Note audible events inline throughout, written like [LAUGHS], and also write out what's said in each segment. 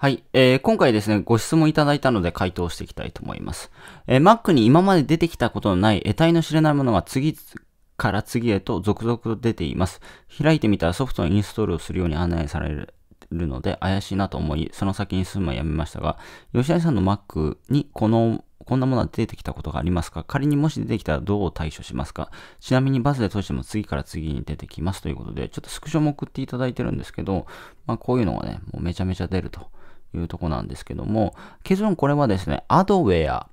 はい、えー、今回ですね、ご質問いただいたので回答していきたいと思います。えー、Mac に今まで出てきたことのない得体の知れないものが次から次へと続々と出ています。開いてみたらソフトのインストールをするように案内されるので怪しいなと思い、その先に進むのはやめましたが、吉谷さんの Mac にこのこんなものは出てきたことがありますか仮にもし出てきたらどう対処しますかちなみにバスで通しても次から次に出てきますということで、ちょっとスクショも送っていただいてるんですけど、まあこういうのがね、もうめちゃめちゃ出ると。いうとこなんですけども、結論これはですね、アドウェア、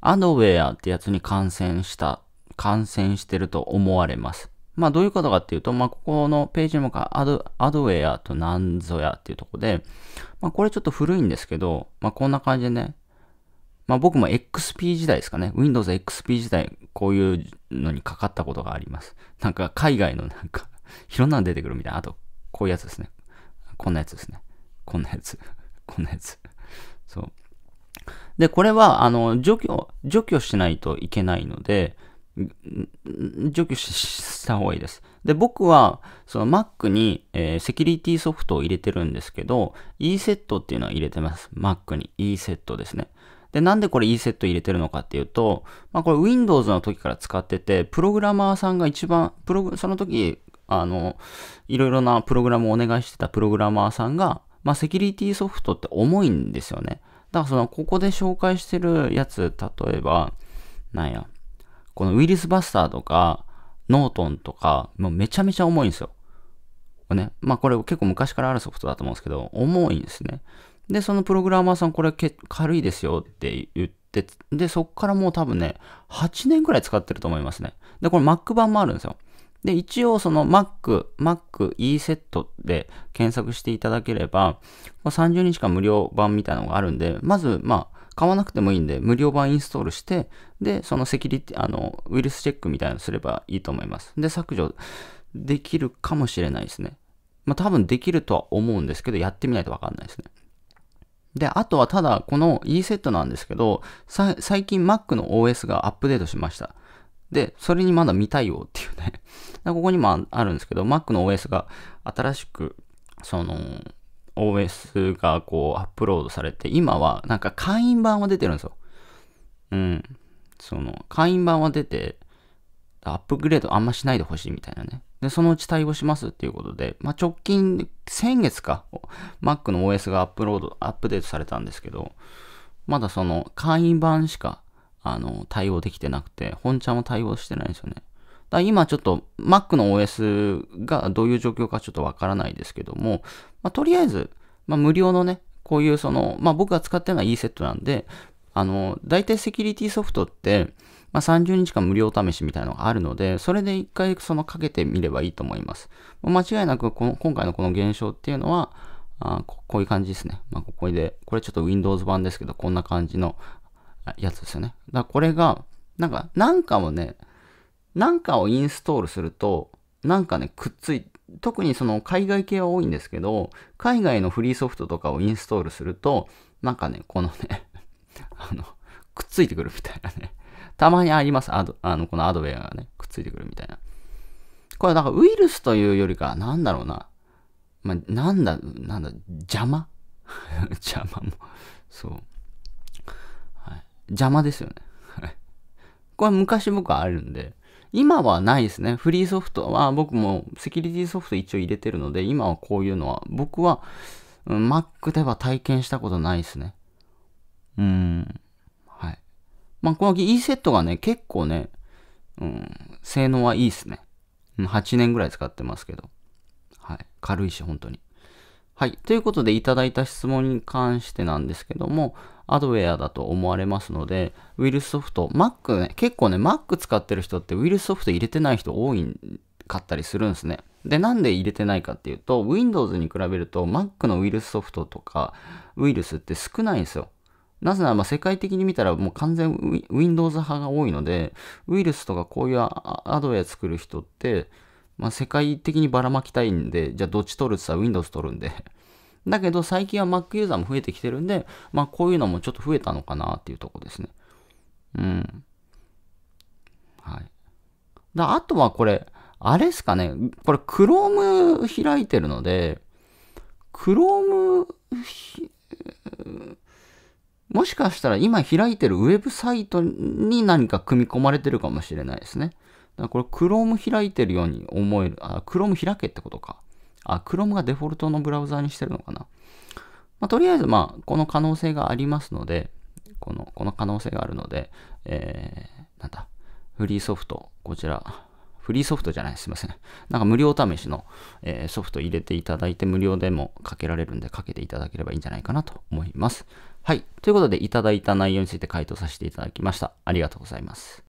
アドウェアってやつに感染した、感染してると思われます。まあどういうことかっていうと、まあここのページにもアドアドウェアとなんぞやっていうとこで、まあこれちょっと古いんですけど、まあこんな感じでね、まあ僕も XP 時代ですかね。Windows XP 時代、こういうのにかかったことがあります。なんか海外のなんか [LAUGHS] いろんなの出てくるみたいな。あと、こういうやつですね。こんなやつですね。こんなやつこんなやつ。[LAUGHS] そう。で、これは、あの、除去、除去しないといけないので、除去した方がいいです。で、僕は、その Mac に、えー、セキュリティソフトを入れてるんですけど、e セットっていうのは入れてます。Mac に e セットですね。で、なんでこれ e セット入れてるのかっていうと、まあこれ Windows の時から使ってて、プログラマーさんが一番、プログその時、あの、いろいろなプログラムをお願いしてたプログラマーさんが、まあ、セキュリティソフトって重いんですよね。だからその、ここで紹介してるやつ、例えば、なんや、このウイルスバスターとか、ノートンとか、もうめちゃめちゃ重いんですよ。ね。まあこれ結構昔からあるソフトだと思うんですけど、重いんですね。で、そのプログラマーさんこれ軽いですよって言って、で、そっからもう多分ね、8年くらい使ってると思いますね。で、これ Mac 版もあるんですよ。で、一応その Mac、Mac E セットで検索していただければ、30日間無料版みたいなのがあるんで、まず、まあ、買わなくてもいいんで、無料版インストールして、で、そのセキュリティ、あの、ウイルスチェックみたいなのすればいいと思います。で、削除できるかもしれないですね。まあ、多分できるとは思うんですけど、やってみないとわかんないですね。で、あとはただ、この E セットなんですけど、最近 Mac の OS がアップデートしました。で、それにまだ未対応っていうね。[LAUGHS] ここにもあるんですけど、Mac の OS が新しく、その、OS がこうアップロードされて、今はなんか会員版は出てるんですよ。うん。その、会員版は出て、アップグレードあんましないでほしいみたいなね。で、そのうち対応しますっていうことで、まあ、直近、先月か、Mac の OS がアップロード、アップデートされたんですけど、まだその会員版しかあの、対応できてなくて、本ちゃんも対応してないんですよね。だ今ちょっと Mac の OS がどういう状況かちょっとわからないですけども、まあ、とりあえず、まあ、無料のね、こういうその、まあ、僕が使ってるのは E セットなんで、あの、大体セキュリティソフトって、まあ、30日間無料試しみたいなのがあるので、それで一回そのかけてみればいいと思います。間違いなくこの今回のこの現象っていうのは、あこういう感じですね。まあ、ここで、これちょっと Windows 版ですけど、こんな感じのやつですよね。だからこれが、なんか、なんかをね、なんかをインストールすると、なんかね、くっつい、特にその海外系は多いんですけど、海外のフリーソフトとかをインストールすると、なんかね、このね [LAUGHS] あの、くっついてくるみたいなねたまにあります。あの、このアドウェアがね、くっついてくるみたいな。これだからウイルスというよりか、なんだろうな。まあ、なんだ、なんだ、邪魔 [LAUGHS] 邪魔も。そう。邪魔ですよね。[LAUGHS] これ昔僕あるんで、今はないですね。フリーソフトは僕もセキュリティソフト一応入れてるので、今はこういうのは、僕は、Mac では体験したことないですね。うん。はい。まあ、この E セットがね、結構ね、うん、性能はいいですね。8年ぐらい使ってますけど。はい。軽いし、本当に。はい。ということで、いただいた質問に関してなんですけども、アドウェアだと思われますので、ウイルスソフト、Mac ね、結構ね、Mac 使ってる人ってウイルスソフト入れてない人多いかったりするんですね。で、なんで入れてないかっていうと、Windows に比べると Mac のウイルスソフトとかウイルスって少ないんですよ。なぜならば世界的に見たらもう完全 Windows 派が多いので、ウイルスとかこういうアドウェア作る人って、まあ、世界的にばらまきたいんで、じゃあどっち取るって言ったら Windows 取るんで。[LAUGHS] だけど最近は Mac ユーザーも増えてきてるんで、まあこういうのもちょっと増えたのかなっていうとこですね。うん。はい。だあとはこれ、あれですかね。これ Chrome 開いてるので、Chrome もしかしたら今開いてるウェブサイトに何か組み込まれてるかもしれないですね。だからこれ Chrome 開いてるように思える。あ、Chrome 開けってことか。あ、Chrome がデフォルトのブラウザーにしてるのかな。まあ、とりあえず、まあ、この可能性がありますので、この、この可能性があるので、えー、なんだ、フリーソフト、こちら、フリーソフトじゃない、すいません。なんか無料試しの、えー、ソフト入れていただいて、無料でもかけられるんで、かけていただければいいんじゃないかなと思います。はい。ということで、いただいた内容について回答させていただきました。ありがとうございます。